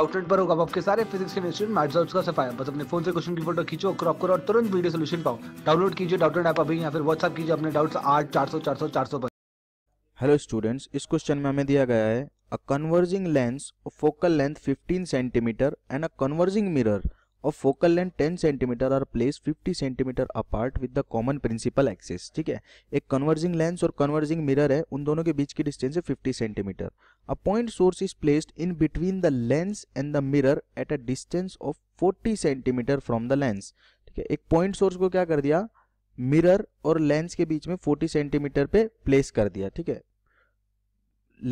outlet पर होगा आपके सारे फिजिक्स केमिस्ट्री मैथ्स और उसका सफाया बस अपने फोन से क्वेश्चन की फोटो खींचो क्रॉप करो और तुरंत वीडियो सोल्यूशन पाओ डाउनलोड कीजिए डाउटलेट ऐप अभी या फिर व्हाट्सअप कीजिए अपने डाउट्स आठ चार सौ चार सौ चार सौ पर हेलो स्टूडेंट्स इस क्वेश्चन में हमें दिया गया है a converging lens focal length 15 centimetre and a converging mirror और focal length 10 centimetre are placed 50 centimetre apart with the common principal axis ठीक है एक कन्वर्जिंग लेंस और कन्वर्जिंग मिरर है उन दोनों के बीच की डिस्टेंस है 50 centimetre a point source is placed in between the lens and the mirror at a distance of 40 centimetre from the lens ठीक है एक पॉइंट सोर्स को क्या कर दिया मिरर और लेंस के बीच में 40 सेंटीमीटर पे प्लेस कर दिया ठीक है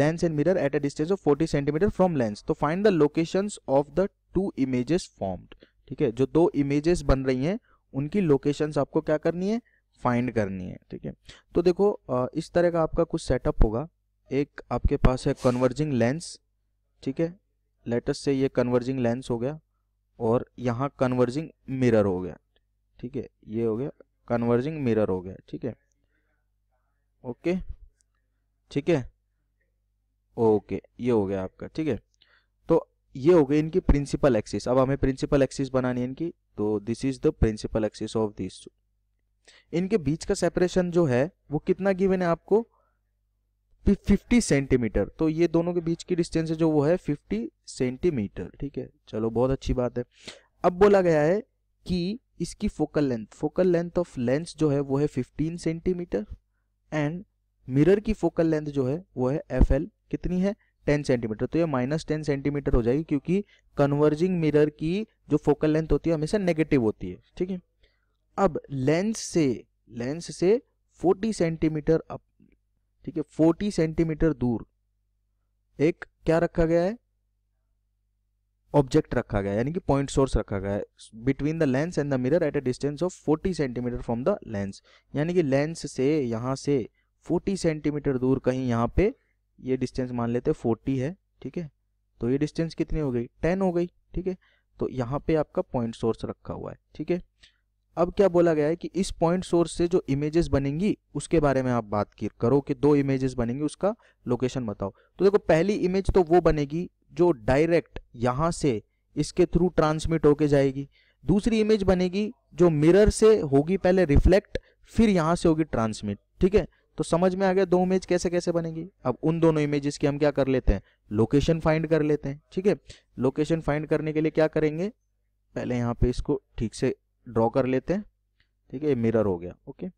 lens and mirror at a distance of 40 centimetre from lens तो find the locations of the two images formed ठीक है जो दो इमेजेस बन रही हैं उनकी लोकेशंस आपको क्या करनी है फाइंड करनी है ठीक है तो देखो इस तरह का आपका कुछ सेटअप होगा एक आपके पास है कन्वर्जिंग लेंस ठीक है लेटेस्ट से ये कन्वर्जिंग लेंस हो गया और यहाँ कन्वर्जिंग मिरर हो गया ठीक है ये हो गया कन्वर्जिंग मिरर हो गया ठीक है ओके ठीक है ओके ये हो गया आपका ठीक है ये हो गए इनकी प्रिंसिपल एक्सिस अब हमें प्रिंसिपल एक्सिस बनानी है इनकी तो this is the principal axis of this इनके बीच का सेपरेशन जो है वो कितना गिवन है आपको 50 सेंटीमीटर तो ये दोनों के बीच की डिस्टेंस जो वो है 50 सेंटीमीटर ठीक है चलो बहुत अच्छी बात है अब बोला गया है कि इसकी focal length focal length of lens जो है वो है 15 सेंटीमीटर एंड मिरर की फोकल लेंथ जो है वो है एफ कितनी है टेन सेंटीमीटर तो ये माइनस टेन सेंटीमीटर हो जाएगी क्योंकि कन्वर्जिंग मिरर की जो फोकल लेंथ होती है हमेशा नेगेटिव होती है ठीक है अब लेंस से लेंस से 40 सेंटीमीटर अप ठीक है 40 सेंटीमीटर दूर एक क्या रखा गया है ऑब्जेक्ट रखा गया यानी कि पॉइंट सोर्स रखा गया है between the lens and the mirror at a distance of 40 centimetre from the lens यानी कि लेंस से यहां से 40 सेंटीमीटर दूर कहीं यहां पे ये डिस्टेंस मान लेते हैं फोर्टी है ठीक है तो ये डिस्टेंस कितनी हो गई टेन हो गई ठीक है तो यहाँ पे आपका पॉइंट सोर्स रखा हुआ है ठीक है अब क्या बोला गया है कि इस पॉइंट सोर्स से जो इमेजेस बनेंगी उसके बारे में आप बात करो कि दो इमेजेस बनेंगी उसका लोकेशन बताओ तो देखो पहली इमेज तो वो बनेगी जो डायरेक्ट यहाँ से इसके थ्रू ट्रांसमिट होके जाएगी दूसरी इमेज बनेगी जो मिरर से होगी पहले रिफ्लेक्ट फिर यहाँ से होगी ट्रांसमिट ठीक है तो समझ में आ गया दो इमेज कैसे कैसे बनेगी अब उन दोनों इमेजेस की हम क्या कर लेते हैं लोकेशन फाइंड कर लेते हैं ठीक है लोकेशन फाइंड करने के लिए क्या करेंगे पहले यहाँ पे इसको ठीक से ड्रॉ कर लेते हैं ठीक है मिरर हो गया ओके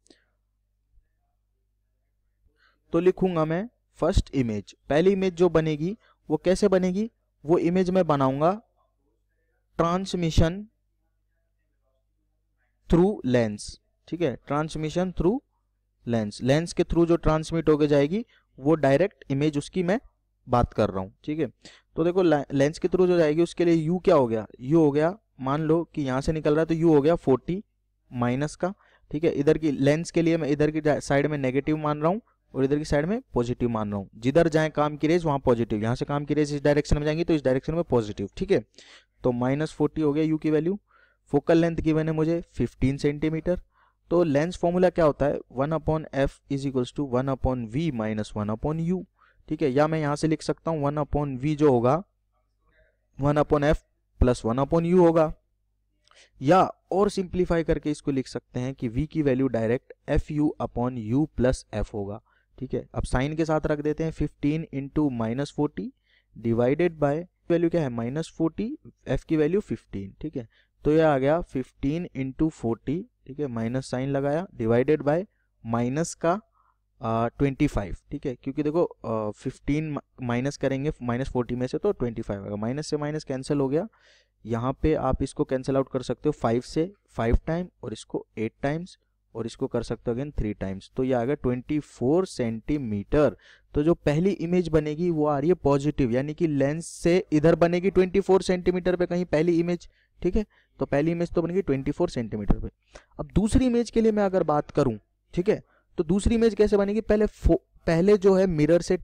तो लिखूंगा मैं फर्स्ट इमेज पहली इमेज जो बनेगी वो कैसे बनेगी वो इमेज मैं बनाऊंगा ट्रांसमिशन थ्रू लेंस ठीक है ट्रांसमिशन थ्रू लेंस लेंस के थ्रू जो ट्रांसमिट होके जाएगी वो डायरेक्ट इमेज उसकी मैं बात कर रहा हूँ ठीक है तो देखो लेंस के थ्रू जो जाएगी उसके लिए यू क्या हो गया यू हो गया मान लो कि यहाँ से निकल रहा है तो यू हो गया फोर्टी माइनस का ठीक है इधर की लेंस के लिए मैं इधर की साइड में नेगेटिव मान रहा हूँ और इधर की साइड में पॉजिटिव मान रहा हूँ जिधर जाए काम की रेज वहाँ पॉजिटिव यहाँ से काम की रेज इस डायरेक्शन में जाएंगी तो इस डायरेक्शन में पॉजिटिव ठीक है तो माइनस फोर्टी हो गया यू की वैल्यू फोकल लेंथ की है मुझे फिफ्टीन सेंटीमीटर तो लेंस फॉर्मूला क्या होता है one upon F is equals to one upon V minus one upon U ठीक है या मैं यहां से लिख सकता हूं वन अपॉन वी जो होगा one upon F plus one upon U होगा या और सिंप्लीफाई करके इसको लिख सकते हैं कि v की value direct F U upon U plus F होगा ठीक है अब साइन के साथ रख देते हैं 15 into minus forty divided by value क्या है माइनस फोर्टी एफ की वैल्यू 15 ठीक है तो यह आ गया 15 इंटू फोर्टी ठीक है माइनस साइन लगाया डिवाइडेड बाय माइनस का ट्वेंटी फाइव ठीक है क्योंकि देखो फिफ्टीन माइनस करेंगे माइनस फोर्टी में से तो ट्वेंटी फाइव आएगा माइनस से माइनस कैंसिल हो गया यहाँ पे आप इसको कैंसिल आउट कर सकते हो फाइव से फाइव टाइम और इसको एट टाइम्स और इसको कर सकते हो अगेन थ्री टाइम्स तो ये आ गया ट्वेंटी फोर सेंटीमीटर तो जो पहली इमेज बनेगी वो आ रही है पॉजिटिव यानी कि लेंस से इधर बनेगी ट्वेंटी फोर सेंटीमीटर पे कहीं पहली इमेज ठीक है तो पहली इमेज तो बन गई 24 सेंटीमीटर पे अब दूसरी इमेज के लिए मैं अगर बात करूं ठीक है तो दूसरी इमेज कैसे बनेगी पहले पहले जो है मिरर से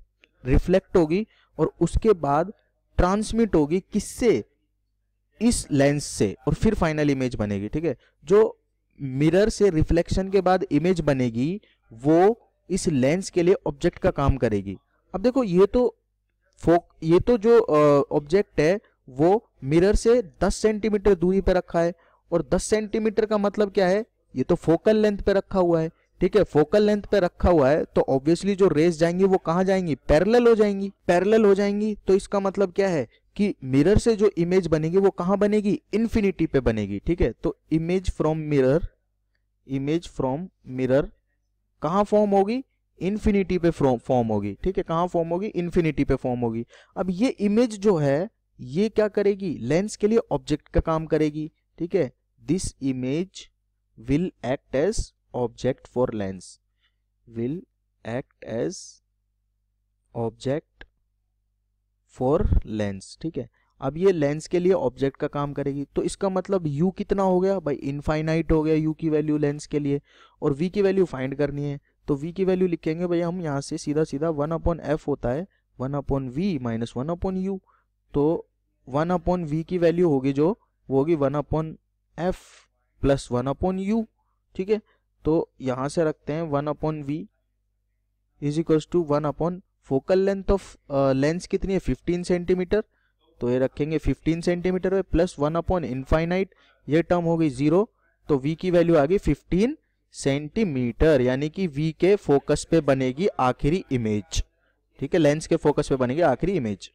रिफ्लेक्ट होगी और उसके बाद ट्रांसमिट होगी किससे इस लेंस से और फिर फाइनल इमेज बनेगी ठीक है जो मिरर से रिफ्लेक्शन के बाद इमेज बनेगी वो इस लेंस के लिए ऑब्जेक्ट का काम करेगी अब देखो ये तो फोक ये तो जो ऑब्जेक्ट है वो मिरर से 10 सेंटीमीटर दूरी पर रखा है और 10 सेंटीमीटर का मतलब क्या है ये तो फोकल लेंथ पे रखा हुआ है ठीक है फोकल लेंथ पे रखा हुआ है तो ऑब्वियसली जो रेस जाएंगी वो कहाँ जाएंगी पैरेलल हो जाएंगी पैरेलल हो जाएंगी तो इसका मतलब क्या है कि मिरर से जो इमेज बनेगी वो कहाँ बनेगी इन्फिनिटी पे बनेगी ठीक है तो image from mirror image from mirror कहा फॉर्म होगी इन्फिनिटी पे फॉर्म होगी ठीक है कहाँ फॉर्म होगी इन्फिनिटी पे फॉर्म होगी अब ये इमेज जो है ये क्या करेगी लेंस के लिए ऑब्जेक्ट का काम करेगी ठीक है this image will act as object for lens will act as object for lens ठीक है अब ये लेंस के लिए ऑब्जेक्ट का काम करेगी तो इसका मतलब यू कितना हो गया भाई इनफाइनाइट हो गया यू की वैल्यू लेंस के लिए और वी की वैल्यू फाइंड करनी है तो वी की वैल्यू लिखेंगे भाई हम यहाँ से सीधा सीधा वन अपॉन एफ होता है one upon V minus one upon U तो वन अपॉन वी की वैल्यू होगी जो वो होगी one upon F plus one upon U ठीक है तो यहां से रखते हैं one upon V is equal to one upon focal length of lens कितनी है फिफ्टीन सेंटीमीटर तो ये रखेंगे फिफ्टीन सेंटीमीटर में प्लस वन अपॉन इनफाइनाइट ये टर्म हो गई जीरो तो वी की वैल्यू आ गई फिफ्टीन सेंटीमीटर यानी कि वी के फोकस पे बनेगी आखिरी इमेज ठीक है लेंस के फोकस पे बनेगी आखिरी इमेज